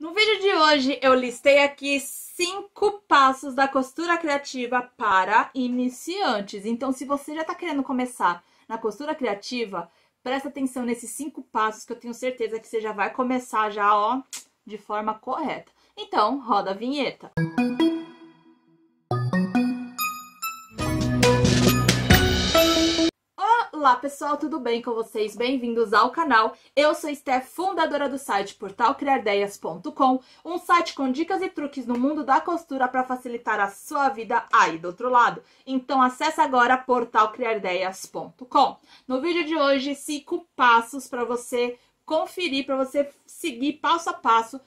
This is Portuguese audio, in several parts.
No vídeo de hoje eu listei aqui cinco passos da costura criativa para iniciantes. Então, se você já está querendo começar na costura criativa, presta atenção nesses cinco passos que eu tenho certeza que você já vai começar já, ó, de forma correta. Então, roda a vinheta. Música Olá pessoal, tudo bem com vocês? Bem-vindos ao canal. Eu sou Steph, fundadora do site portalcriardeias.com, um site com dicas e truques no mundo da costura para facilitar a sua vida aí do outro lado. Então acesse agora portalcriardeias.com. No vídeo de hoje, cinco passos para você conferir, para você seguir passo a passo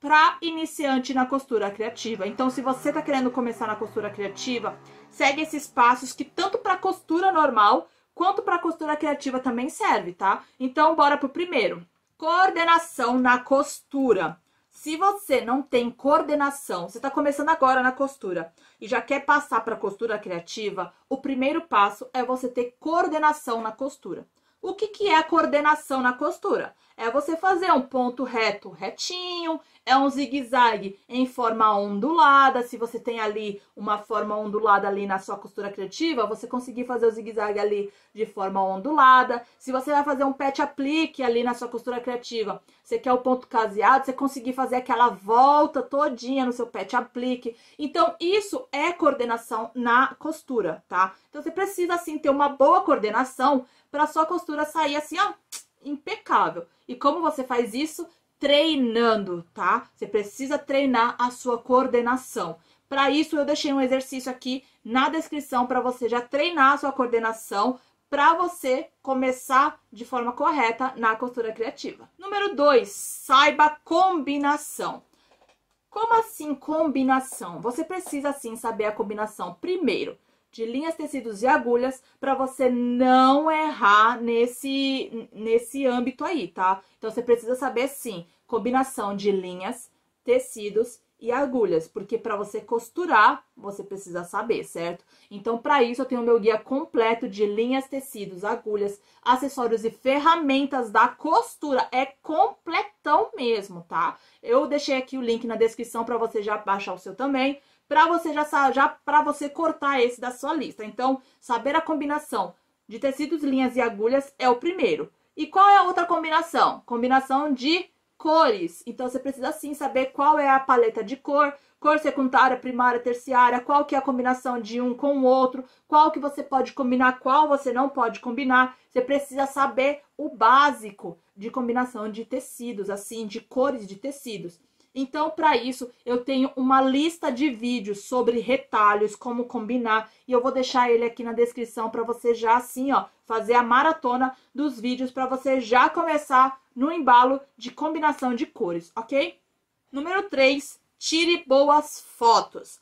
para iniciante na costura criativa. Então, se você está querendo começar na costura criativa, segue esses passos que tanto para costura normal quanto para costura criativa também serve, tá? Então, bora pro primeiro. Coordenação na costura. Se você não tem coordenação, você está começando agora na costura e já quer passar para costura criativa, o primeiro passo é você ter coordenação na costura. O que, que é a coordenação na costura? É você fazer um ponto reto retinho, é um zigue-zague em forma ondulada. Se você tem ali uma forma ondulada ali na sua costura criativa, você conseguir fazer o zigue-zague ali de forma ondulada. Se você vai fazer um pet aplique ali na sua costura criativa, você quer o ponto caseado, você conseguir fazer aquela volta todinha no seu pet aplique. Então, isso é coordenação na costura, tá? Então, você precisa, assim, ter uma boa coordenação para sua costura sair assim, ó, impecável. E como você faz isso? Treinando, tá? Você precisa treinar a sua coordenação. Para isso, eu deixei um exercício aqui na descrição para você já treinar a sua coordenação para você começar de forma correta na costura criativa. Número 2, saiba combinação. Como assim combinação? Você precisa sim saber a combinação primeiro de linhas, tecidos e agulhas para você não errar nesse, nesse âmbito aí, tá? Então, você precisa saber, sim, combinação de linhas, tecidos e agulhas, porque para você costurar, você precisa saber, certo? Então, para isso, eu tenho meu guia completo de linhas, tecidos, agulhas, acessórios e ferramentas da costura. É completão mesmo, tá? Eu deixei aqui o link na descrição para você já baixar o seu também para você já, já para você cortar esse da sua lista. Então, saber a combinação de tecidos, linhas e agulhas é o primeiro. E qual é a outra combinação? Combinação de cores. Então você precisa sim saber qual é a paleta de cor, cor secundária, primária, terciária, qual que é a combinação de um com o outro, qual que você pode combinar, qual você não pode combinar. Você precisa saber o básico de combinação de tecidos, assim, de cores de tecidos. Então, para isso, eu tenho uma lista de vídeos sobre retalhos, como combinar, e eu vou deixar ele aqui na descrição para você já assim, ó, fazer a maratona dos vídeos para você já começar no embalo de combinação de cores, ok? Número 3, tire boas fotos.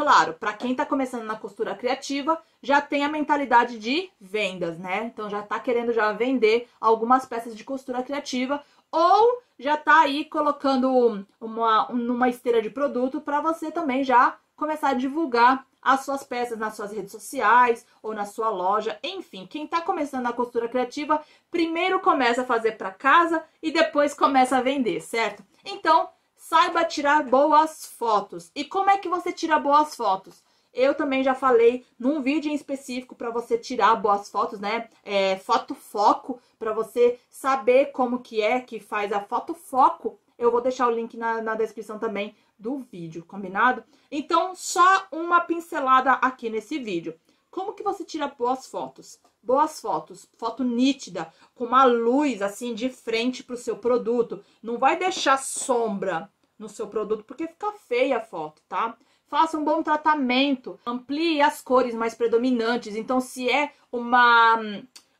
Claro, para quem está começando na costura criativa, já tem a mentalidade de vendas, né? Então já está querendo já vender algumas peças de costura criativa ou já está aí colocando uma numa esteira de produto para você também já começar a divulgar as suas peças nas suas redes sociais ou na sua loja, enfim, quem está começando na costura criativa, primeiro começa a fazer para casa e depois começa a vender, certo? Então, saiba tirar boas fotos. E como é que você tira boas fotos? Eu também já falei num vídeo em específico para você tirar boas fotos, né? É, foto foco, para você saber como que é que faz a foto foco. Eu vou deixar o link na, na descrição também do vídeo, combinado? Então, só uma pincelada aqui nesse vídeo. Como que você tira boas fotos? Boas fotos, foto nítida, com uma luz assim de frente para o seu produto. Não vai deixar sombra no seu produto, porque fica feia a foto, tá? Faça um bom tratamento, amplie as cores mais predominantes. Então, se é uma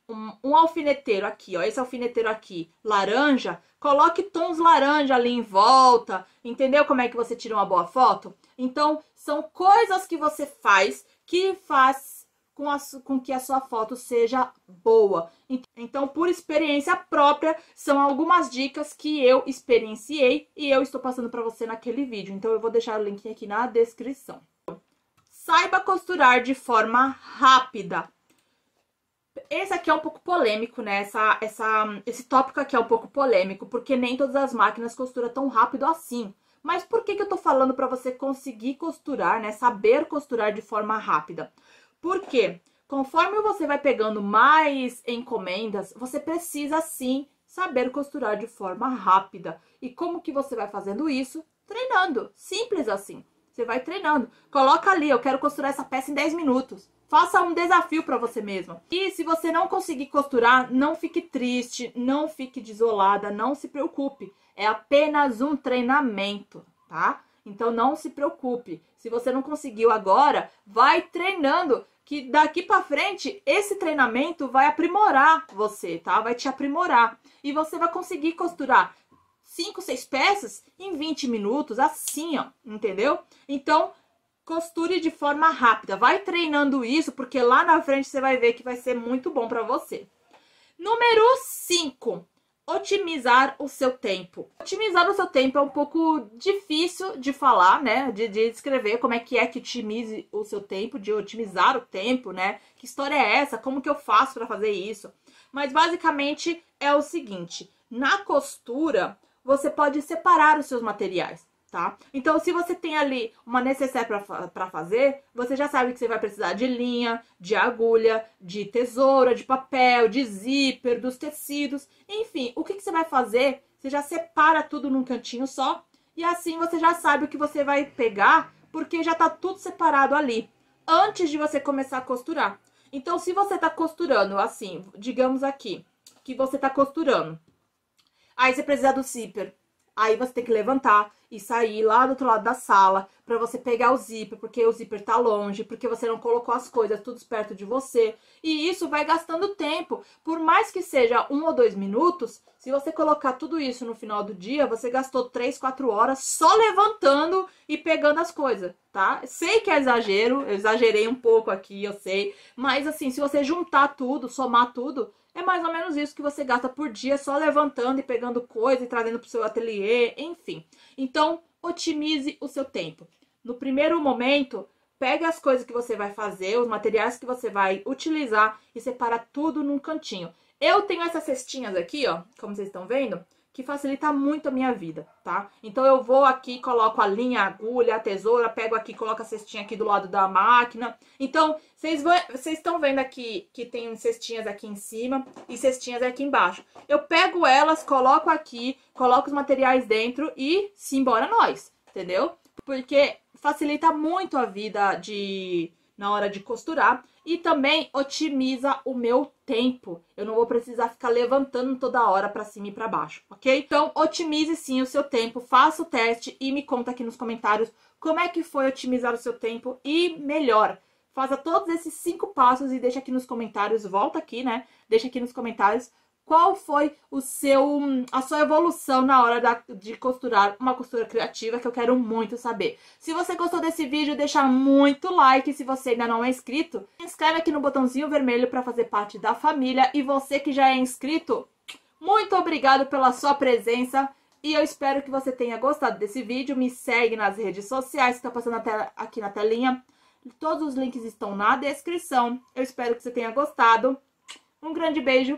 um, um alfineteiro aqui, ó, esse alfineteiro aqui, laranja, coloque tons laranja ali em volta. Entendeu como é que você tira uma boa foto? Então, são coisas que você faz que faz com, a, com que a sua foto seja boa. Então, por experiência própria, são algumas dicas que eu experienciei e eu estou passando para você naquele vídeo. Então, eu vou deixar o link aqui na descrição. Saiba costurar de forma rápida. Esse aqui é um pouco polêmico, né? Essa, essa, esse tópico aqui é um pouco polêmico, porque nem todas as máquinas costuram tão rápido assim. Mas por que, que eu tô falando para você conseguir costurar, né? Saber costurar de forma rápida? Por quê? Conforme você vai pegando mais encomendas, você precisa sim saber costurar de forma rápida. E como que você vai fazendo isso? Treinando. Simples assim. Você vai treinando. Coloca ali, eu quero costurar essa peça em 10 minutos. Faça um desafio para você mesmo. E se você não conseguir costurar, não fique triste, não fique desolada, não se preocupe. É apenas um treinamento, tá? Então não se preocupe. Se você não conseguiu agora, vai treinando que daqui para frente esse treinamento vai aprimorar você, tá? Vai te aprimorar e você vai conseguir costurar 5, 6 peças em 20 minutos, assim, ó, entendeu? Então, costure de forma rápida. Vai treinando isso porque lá na frente você vai ver que vai ser muito bom para você. Número 5 otimizar o seu tempo. Otimizar o seu tempo é um pouco difícil de falar, né? De, de descrever como é que é que otimize o seu tempo, de otimizar o tempo, né? Que história é essa? Como que eu faço para fazer isso? Mas basicamente é o seguinte: na costura você pode separar os seus materiais tá? Então, se você tem ali uma necessaire para fazer, você já sabe que você vai precisar de linha, de agulha, de tesoura, de papel, de zíper, dos tecidos, enfim, o que, que você vai fazer? Você já separa tudo num cantinho só e assim você já sabe o que você vai pegar, porque já tá tudo separado ali, antes de você começar a costurar. Então, se você tá costurando assim, digamos aqui, que você tá costurando, aí você precisa do zíper Aí você tem que levantar e sair lá do outro lado da sala para você pegar o zíper, porque o zíper tá longe, porque você não colocou as coisas tudo perto de você. E isso vai gastando tempo. Por mais que seja um ou dois minutos, se você colocar tudo isso no final do dia, você gastou três, quatro horas só levantando e pegando as coisas, tá? Sei que é exagero, eu exagerei um pouco aqui, eu sei. Mas assim, se você juntar tudo, somar tudo, é mais ou menos isso que você gasta por dia só levantando e pegando coisa e trazendo para o seu ateliê, enfim. Então, otimize o seu tempo no primeiro momento, pega as coisas que você vai fazer, os materiais que você vai utilizar e separa tudo num cantinho. Eu tenho essas cestinhas aqui, ó, como vocês estão vendo, que facilita muito a minha vida, tá? Então eu vou aqui, coloco a linha, a agulha, a tesoura, pego aqui, coloco a cestinha aqui do lado da máquina. Então, vocês estão vendo aqui que tem cestinhas aqui em cima e cestinhas aqui embaixo. Eu pego elas, coloco aqui, coloco os materiais dentro e simbora nós, entendeu? Porque facilita muito a vida de na hora de costurar e também otimiza o meu tempo. Eu não vou precisar ficar levantando toda hora para cima e para baixo, ok? Então, otimize sim o seu tempo, faça o teste e me conta aqui nos comentários como é que foi otimizar o seu tempo e melhor. Faça todos esses cinco passos e deixa aqui nos comentários, volta aqui, né? Deixa aqui nos comentários qual foi o seu a sua evolução na hora da, de costurar uma costura criativa que eu quero muito saber. Se você gostou desse vídeo, deixa muito like. Se você ainda não é inscrito, se inscreve aqui no botãozinho vermelho para fazer parte da família. E você que já é inscrito, muito obrigado pela sua presença. E eu espero que você tenha gostado desse vídeo. Me segue nas redes sociais, que tá passando aqui na telinha. Todos os links estão na descrição. Eu espero que você tenha gostado. Um grande beijo